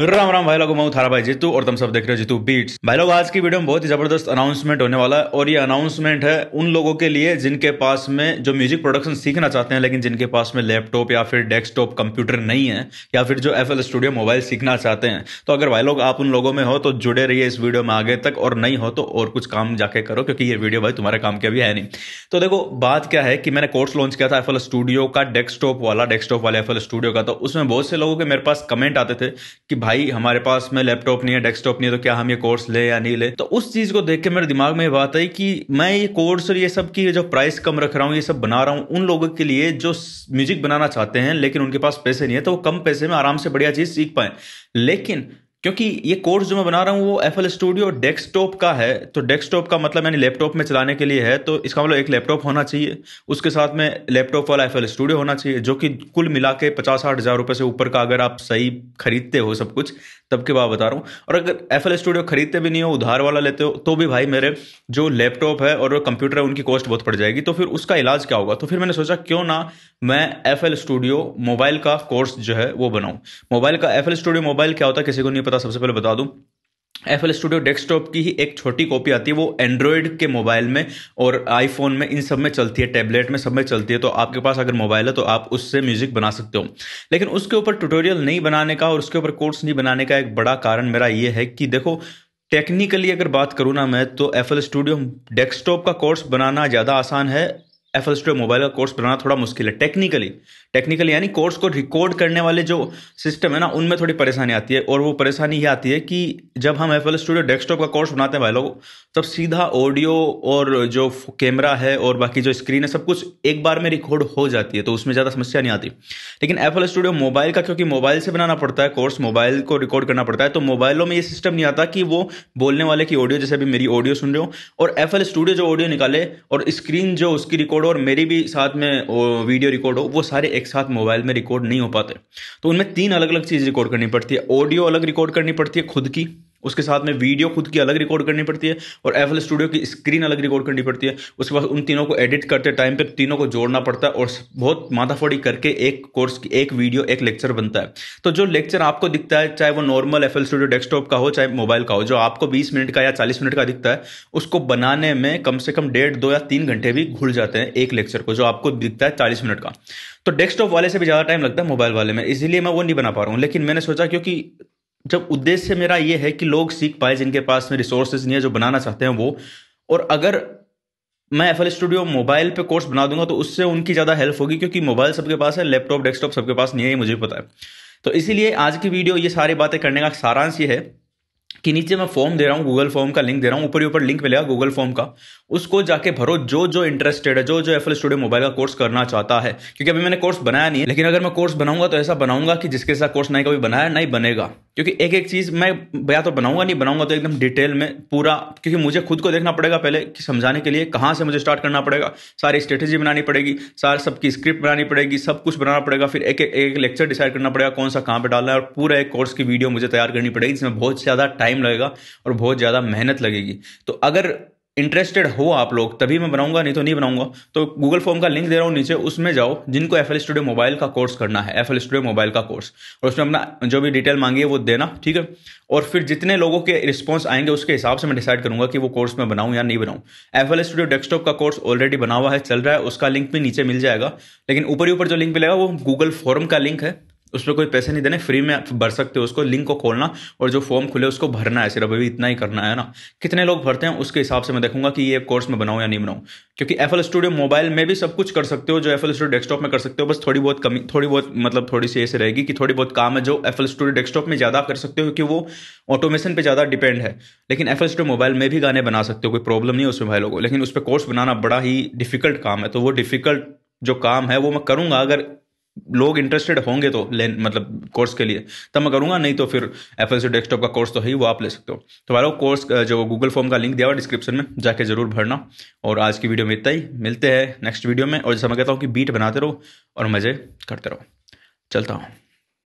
राम राम भाई लोग मऊ थारा भाई जीतू और तुम सब देख रहे हो जीतू बीट्स भाई लोग आज की वीडियो में बहुत ही जबरदस्त अनाउंसमेंट होने वाला है और ये अनाउंसमेंट है उन लोगों के लिए जिनके पास में जो म्यूजिक प्रोडक्शन सीखना चाहते हैं लेकिन जिनके पास में लैपटॉप या फिर डेस्कटॉप कंप्यूटर नहीं है या फिर जो एफ स्टूडियो मोबाइल सीखना चाहते हैं तो अगर भाई लोग आप उन लोगों में हो तो जुड़े रहिए इस वीडियो में आगे तक और नहीं हो तो और कुछ काम जाके करो क्योंकि ये वीडियो भाई तुम्हारे काम के अभी है नहीं तो देखो बात क्या है कि मैंने कोर्स लॉन्च किया था एफ स्टूडियो का डेस्कटॉप वाला डेस्कटॉप वाले एफ स्टूडियो का तो उसमें बहुत से लोगों के मेरे पास कमेंट आते थे कि भाई हमारे पास में लैपटॉप नहीं है डेस्कटॉप नहीं है तो क्या हम ये कोर्स ले या नहीं ले तो उस चीज को देख के मेरे दिमाग में बात आई कि मैं ये कोर्स और ये सब की जो प्राइस कम रख रहा हूँ ये सब बना रहा हूँ उन लोगों के लिए जो म्यूजिक बनाना चाहते हैं लेकिन उनके पास पैसे नहीं है तो वो कम पैसे में आराम से बढ़िया चीज सीख पाए लेकिन क्योंकि ये कोर्स जो मैं बना रहा हूँ वो एफ एल स्टूडियो डेस्कटॉप का है तो डेस्कटॉप का मतलब यानी लैपटॉप में चलाने के लिए है तो इसका मतलब एक लैपटॉप होना चाहिए उसके साथ में लैपटॉप वाला एफ एल स्टूडियो होना चाहिए जो कि कुल मिला के पचास साठ हज़ार रुपये से ऊपर का अगर आप सही खरीदते हो सब कुछ तब के बाद बता रहा हूँ और अगर एफ एल स्टूडियो खरीदते भी नहीं हो उधार वाला लेते हो तो भी भाई मेरे जो लैपटॉप है और कंप्यूटर है उनकी कॉस्ट बहुत पड़ जाएगी तो फिर उसका इलाज क्या होगा तो फिर मैंने सोचा क्यों ना मैं एफ एल स्टूडियो मोबाइल का कोर्स जो है वो बनाऊँ मोबाइल का एफ एल स्टूडियो मोबाइल क्या होता है किसी को नहीं पता सबसे पहले बता दूँ एफ एल स्टूडियो डेस्कटॉप की ही एक छोटी कॉपी आती है वो एंड्रॉयड के मोबाइल में और आईफोन में इन सब में चलती है टैबलेट में सब में चलती है तो आपके पास अगर मोबाइल है तो आप उससे म्यूजिक बना सकते हो लेकिन उसके ऊपर ट्यूटोरियल नहीं बनाने का और उसके ऊपर कोर्स नहीं बनाने का एक बड़ा कारण मेरा ये है कि देखो टेक्निकली अगर बात करूँ ना मैं तो एफ एल स्टूडियो डेस्कटॉप का कोर्स बनाना ज़्यादा आसान है एफ एल स्टूडियो मोबाइल का कोर्स बनाना थोड़ा मुश्किल है टेक्निकली टेक्निकली यानी कोर्स को रिकॉर्ड करने वाले जो सिस्टम है ना उनमें थोड़ी परेशानी आती है और वो परेशानी ये आती है कि जब हम एफ एल स्टूडियो डेस्कटॉप का कोर्स बनाते हैं भाई लोग तब सीधा ऑडियो और जो कैमरा है और बाकी जो स्क्रीन है सब कुछ एक बार में रिकॉर्ड हो जाती है तो उसमें ज़्यादा समस्या नहीं आती लेकिन एफ एल स्टूडियो मोबाइल का क्योंकि मोबाइल से बनाना पड़ता है कोर्स मोबाइल को रिकॉर्ड करना पड़ता है तो मोबाइलों में ये सिस्टम नहीं आता कि वो बोलने वाले की ऑडियो जैसे अभी मेरी ऑडियो सुन रहे हो और एफ एल स्टूडियो जो ऑडियो निकाले और स्क्रीन जो उसकी रिकॉर्ड रिकॉर्ड हो और मेरी भी साथ में वीडियो रिकॉर्ड हो वो सारे एक साथ मोबाइल में रिकॉर्ड नहीं हो पाते तो उनमें तीन अलग अलग चीज़ रिकॉर्ड करनी पड़ती है ऑडियो अलग रिकॉर्ड करनी पड़ती है खुद की उसके साथ में वीडियो खुद की अलग रिकॉर्ड करनी पड़ती है और एफ स्टूडियो की स्क्रीन अलग रिकॉर्ड करनी पड़ती है उसके बाद उन तीनों को एडिट करते टाइम पे तीनों को जोड़ना पड़ता है और बहुत माथाफोड़ी करके एक कोर्स की एक वीडियो एक लेक्चर बनता है तो जो लेक्चर आपको दिखता है चाहे वो नॉर्मल एफ स्टूडियो डेस्कटॉप का हो चाहे मोबाइल का हो जो आपको बीस मिनट का या चालीस मिनट का दिखता है उसको बनाने में कम से कम डेढ़ दो या तीन घंटे भी घुल जाते हैं एक लेक्चर को जो आपको दिखता है चालीस मिनट का तो डेस्कटॉप वाले से भी ज़्यादा टाइम लगता है मोबाइल वाले में इसलिए मैं वो नहीं बना पा रहा हूँ लेकिन मैंने सोचा क्योंकि जब उद्देश्य मेरा ये है कि लोग सीख पाए जिनके पास में रिसोर्सेज नहीं है जो बनाना चाहते हैं वो और अगर मैं एफ स्टूडियो मोबाइल पे कोर्स बना दूंगा तो उससे उनकी ज़्यादा हेल्प होगी क्योंकि मोबाइल सबके पास है लैपटॉप डेस्कटॉप सबके पास नहीं है मुझे पता है तो इसीलिए आज की वीडियो ये सारी बातें करने का सारांश ये है कि नीचे मैं फॉर्म दे रहा हूँ गूगल फॉर्म का लिंक दे रहा हूँ ऊपर ऊपर लिंक मिलेगा गूगल फॉर्म का उसको जाके भरो जो जो इंटरेस्टेड है जो जो एफ स्टूडियो मोबाइल का कोर्स करना चाहता है क्योंकि अभी मैंने कोर्स बनाया नहीं है लेकिन अगर मैं कोर्स बनाऊंगा तो ऐसा बनाऊंगा कि जिसके साथ कोर्स नहीं कभी बनाया नहीं बनेगा क्योंकि एक एक चीज़ मैं या तो बनाऊंगा नहीं बनाऊंगा तो एकदम डिटेल में पूरा क्योंकि मुझे खुद को देखना पड़ेगा पहले कि समझाने के लिए कहाँ से मुझे स्टार्ट करना पड़ेगा सारी स्ट्रेटेजी बनानी पड़ेगी सारे सबकी स्क्रिप्ट बनानी पड़ेगी सब कुछ बनाना पड़ेगा फिर एक एक, एक लेक्चर डिसाइड करना पड़ेगा कौन सा कहाँ पर डालना है और पूरा एक कोर्स की वीडियो मुझे तैयार करनी पड़ेगी जिसमें बहुत ज़्यादा टाइम लगेगा और बहुत ज़्यादा मेहनत लगेगी तो अगर इंटरेस्टेड हो आप लोग तभी मैं बनाऊंगा नहीं तो नहीं बनाऊंगा तो गूगल फॉर्म का लिंक दे रहा हूँ नीचे उसमें जाओ जिनको एफ एल स्टूडियो मोबाइल का कोर्स करना है एफ एल स्टूडियो मोबाइल का कोर्स और उसमें अपना जो भी डिटेल मांगी है वो देना ठीक है और फिर जितने लोगों के रिस्पॉन्स आएंगे उसके हिसाब से मैं डिसाइड करूंगा कि वो कोर्स मैं बनाऊँ या नहीं बनाऊँ एफ एल स्टूडियो डेस्कटॉप का कोर्स ऑलरेडी बना हुआ है चल रहा है उसका लिंक भी नीचे मिल जाएगा लेकिन ऊपर ही ऊपर जो लिंक मिलेगा वो गूगल फॉर्म का लिंक है उस पर कोई पैसे नहीं देने फ्री में आप भर सकते हो उसको लिंक को खोलना और जो फॉर्म खुले उसको भरना है सिर्फ अभी इतना ही करना है ना कितने लोग भरते हैं उसके हिसाब से मैं देखूंगा कि ये कोर्स में बनाऊँ या नहीं बनाऊँ क्योंकि एफ स्टूडियो मोबाइल में भी सब कुछ कर सकते हो जो एफ स्टूडियो डेस्कटॉप में कर सकते हो बस थोड़ी बहुत कमी थोड़ी बहुत मतलब थोड़ी सी ऐसे रहेगी कि थोड़ी बहुत काम है जो एफ स्टूडियो डेस्कटॉप में ज़्यादा कर सकते हो क्योंकि वो ऑटोमेशन पर ज़्यादा डिपेंड है लेकिन एफ स्टूडियो मोबाइल में भी गाने बना सकते हो कोई प्रॉब्लम नहीं है उसमें भाई लोगों लेकिन उस पर कोर्स बनाना बड़ा ही डिफिकल्ट काम है तो वो डिफिकल्ट जो काम है वो मैं करूँगा अगर लोग इंटरेस्टेड होंगे तो लेन मतलब कोर्स के लिए तब मैं करूँगा नहीं तो फिर एफ एल डेस्कटॉप का कोर्स तो है ही वो आप ले सकते हो तो हमारा कोर्स जो गूगल फॉर्म का लिंक दिया हुआ डिस्क्रिप्शन में जाके जरूर भरना और आज की वीडियो में इतना ही मिलते हैं नेक्स्ट वीडियो में और जैसा मैं कहता हूँ कि बीट बनाते रहो और मज़े करते रहो चलता हूँ